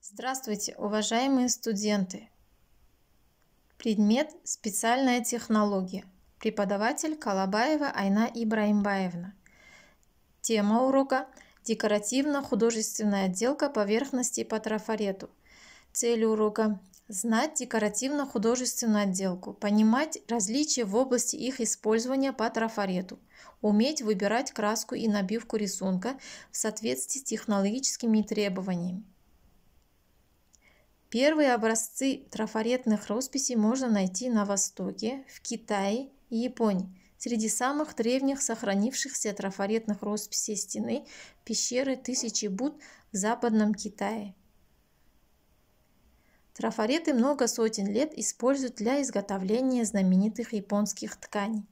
Здравствуйте, уважаемые студенты! Предмет «Специальная технология». Преподаватель Калабаева Айна Ибраимбаевна. Тема урока – декоративно-художественная отделка поверхности по трафарету. Цель урока Знать декоративно-художественную отделку, понимать различия в области их использования по трафарету, уметь выбирать краску и набивку рисунка в соответствии с технологическими требованиями. Первые образцы трафаретных росписей можно найти на Востоке, в Китае и Японии. Среди самых древних сохранившихся трафаретных росписей стены пещеры Тысячи Буд в Западном Китае – Трафареты много сотен лет используют для изготовления знаменитых японских тканей.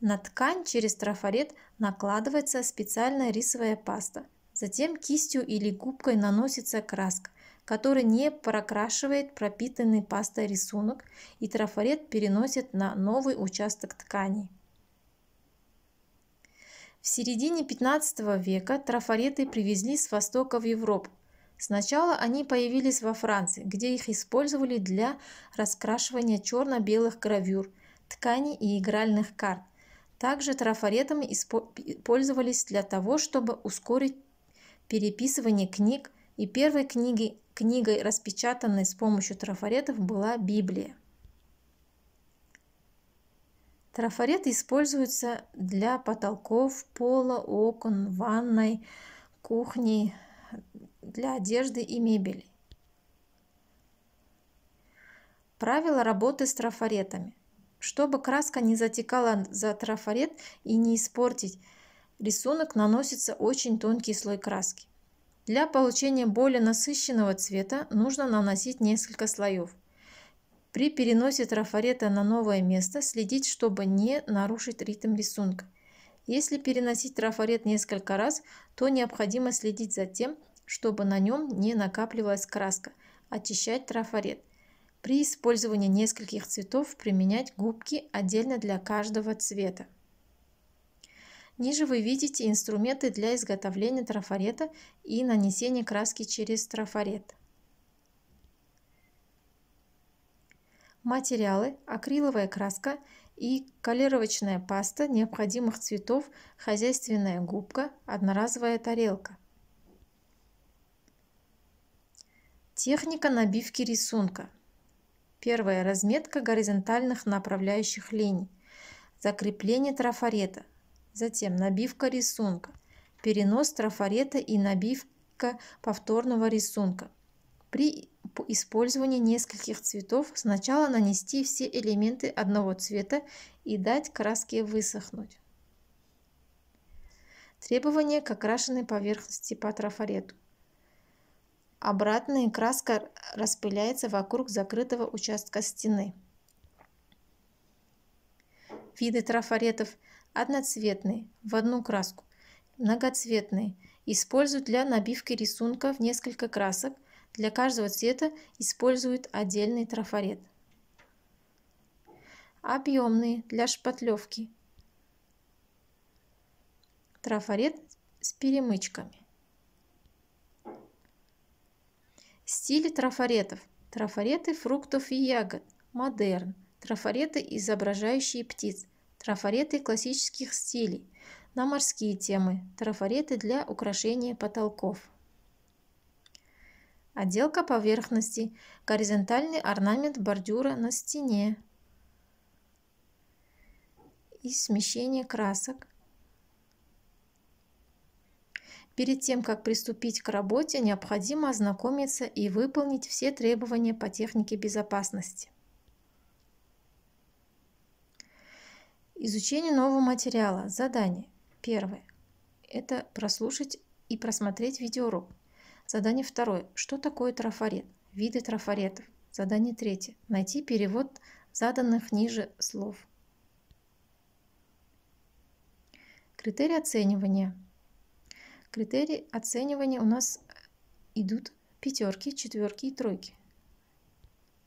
На ткань через трафарет накладывается специальная рисовая паста. Затем кистью или губкой наносится краска, которая не прокрашивает пропитанный пастой рисунок, и трафарет переносит на новый участок ткани. В середине 15 века трафареты привезли с Востока в Европу. Сначала они появились во Франции, где их использовали для раскрашивания черно-белых гравюр, тканей и игральных карт. Также трафаретами использовались для того, чтобы ускорить переписывание книг, и первой книги, книгой, распечатанной с помощью трафаретов, была Библия. Трафареты используются для потолков, пола, окон, ванной, кухни, для одежды и мебели. Правила работы с трафаретами. Чтобы краска не затекала за трафарет и не испортить рисунок, наносится очень тонкий слой краски. Для получения более насыщенного цвета нужно наносить несколько слоев. При переносе трафарета на новое место следить, чтобы не нарушить ритм рисунка. Если переносить трафарет несколько раз, то необходимо следить за тем, чтобы на нем не накапливалась краска. Очищать трафарет. При использовании нескольких цветов применять губки отдельно для каждого цвета. Ниже вы видите инструменты для изготовления трафарета и нанесения краски через трафарет. Материалы – акриловая краска и колеровочная паста необходимых цветов, хозяйственная губка, одноразовая тарелка. Техника набивки рисунка. Первая Разметка горизонтальных направляющих линий. Закрепление трафарета. Затем набивка рисунка. Перенос трафарета и набивка повторного рисунка. При использовании нескольких цветов сначала нанести все элементы одного цвета и дать краске высохнуть. Требования к окрашенной поверхности по трафарету. Обратная краска распыляется вокруг закрытого участка стены. Виды трафаретов одноцветные, в одну краску, многоцветные. Используют для набивки рисунка в несколько красок. Для каждого цвета используют отдельный трафарет. Объемные для шпатлевки. Трафарет с перемычками. Стиль трафаретов. Трафареты фруктов и ягод. Модерн. Трафареты, изображающие птиц. Трафареты классических стилей. На морские темы. Трафареты для украшения потолков. Отделка поверхности. Горизонтальный орнамент бордюра на стене. И смещение красок. Перед тем, как приступить к работе, необходимо ознакомиться и выполнить все требования по технике безопасности. Изучение нового материала. Задание. Первое. Это прослушать и просмотреть видеоурок. Задание второе. Что такое трафарет? Виды трафаретов. Задание третье. Найти перевод заданных ниже слов. Критерии оценивания. Критерии оценивания у нас э, идут пятерки, четверки и тройки.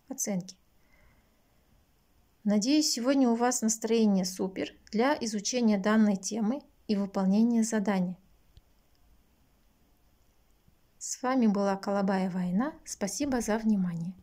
Оценки. Надеюсь, сегодня у вас настроение супер для изучения данной темы и выполнения задания. С вами была Колобая Айна. Спасибо за внимание.